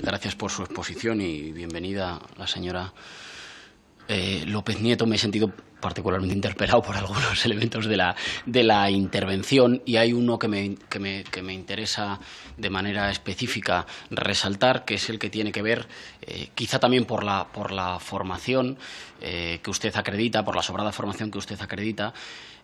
gracias por su exposición y bienvenida la señora eh, López Nieto. Me he sentido particularmente interpelado por algunos elementos de la, intervención y hay uno que me, interesa de manera específica resaltar, que es el que tiene que ver, eh, quizá también por la, por la formación eh, que usted acredita, por la sobrada formación que usted acredita.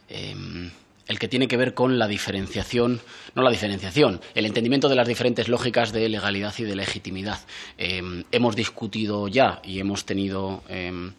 Em, el que tiene que ver con la diferenciación, no la diferenciación, el entendimiento de las diferentes lógicas de legalidad y de legitimidad. Em, hemos discutido ya y hemos tenido. Em,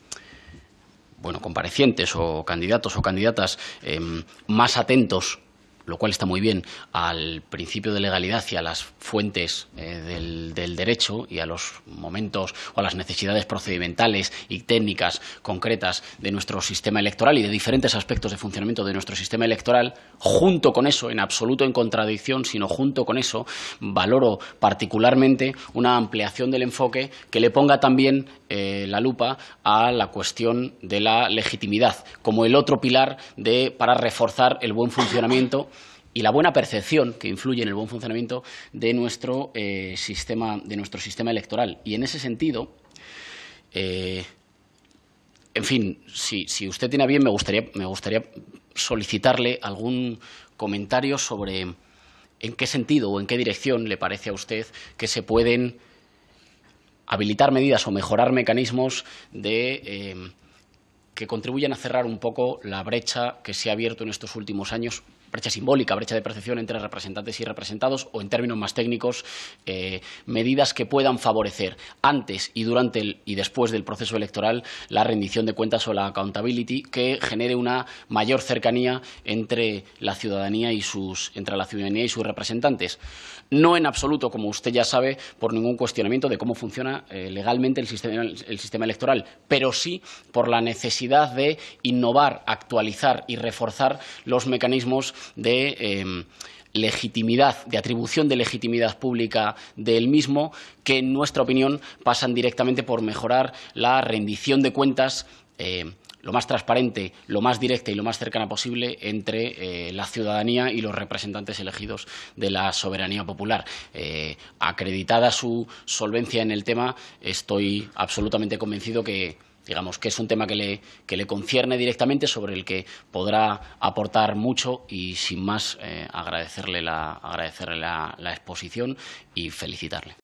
bueno, comparecientes o candidatos o candidatas em, más atentos lo cual está muy bien, al principio de legalidad y a las fuentes eh, del, derecho y a los momentos o a las necesidades procedimentales y técnicas concretas de nuestro sistema electoral y de diferentes aspectos de funcionamiento de nuestro sistema electoral, junto con eso, en absoluto en contradicción, sino junto con eso, valoro particularmente una ampliación del enfoque que le ponga también eh, la lupa a la cuestión de la legitimidad como el otro pilar de, para reforzar el buen funcionamiento y la buena percepción que influye en el buen funcionamiento de nuestro, eh, sistema, de nuestro sistema electoral. Y en ese sentido, eh, en fin, si, usted tiene a bien, me gustaría, solicitarle algún comentario sobre en qué sentido o en qué dirección le parece a usted que se pueden habilitar medidas o mejorar mecanismos de... Eh, que contribuyan a cerrar un poco la brecha que se ha abierto en estos últimos años brecha simbólica, brecha de percepción entre representantes y representados o, en términos más técnicos, eh, medidas que puedan favorecer antes y durante y después del proceso electoral la rendición de cuentas o la accountability que genere una mayor cercanía entre la ciudadanía y sus, entre la ciudadanía y sus representantes. No en absoluto, como usted ya sabe, por ningún cuestionamiento de cómo funciona eh, legalmente el sistema electoral, pero sí por la necesidad de innovar, actualizar y reforzar los mecanismos de em, legitimidad, de atribución de legitimidad pública del mismo, que en nuestra opinión pasan directamente por mejorar la rendición de cuentas. Em, lo más transparente, lo más directa y lo más cercana posible entre eh, la ciudadanía y los representantes elegidos de la soberanía popular. Eh, acreditada su solvencia en el tema, estoy absolutamente convencido que digamos que es un tema que le, que le concierne directamente, sobre el que podrá aportar mucho y sin más eh, agradecerle, la, agradecerle la exposición y felicitarle.